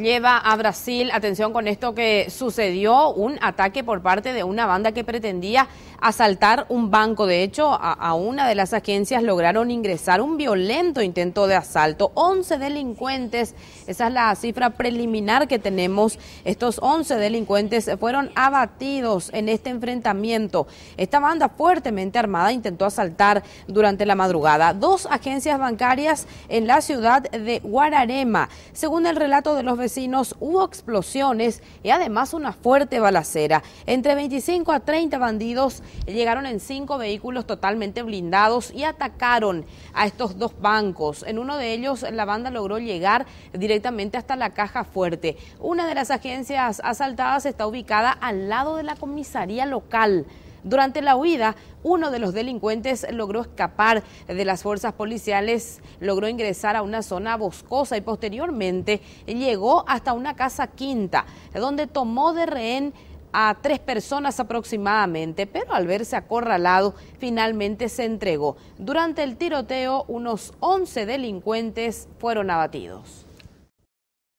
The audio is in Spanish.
Lleva a Brasil, atención con esto que sucedió, un ataque por parte de una banda que pretendía asaltar un banco. De hecho, a, una de las agencias lograron ingresar un violento intento de asalto. 11 delincuentes, esa es la cifra preliminar que tenemos. Estos 11 delincuentes fueron abatidos en este enfrentamiento. Esta banda fuertemente armada intentó asaltar durante la madrugada dos agencias bancarias en la ciudad de Guararema. Según el relato de los vecinos hubo explosiones y además una fuerte balacera. Entre 25 a 30 bandidos llegaron en cinco vehículos totalmente blindados y atacaron a estos dos bancos. En uno de ellos la banda logró llegar directamente hasta la caja fuerte. Una de las agencias asaltadas está ubicada al lado de la comisaría local. Durante la huida, uno de los delincuentes logró escapar de las fuerzas policiales, logró ingresar a una zona boscosa y posteriormente llegó hasta una casa quinta, donde tomó de rehén a tres personas aproximadamente, pero al verse acorralado, finalmente se entregó. Durante el tiroteo, unos 11 delincuentes fueron abatidos.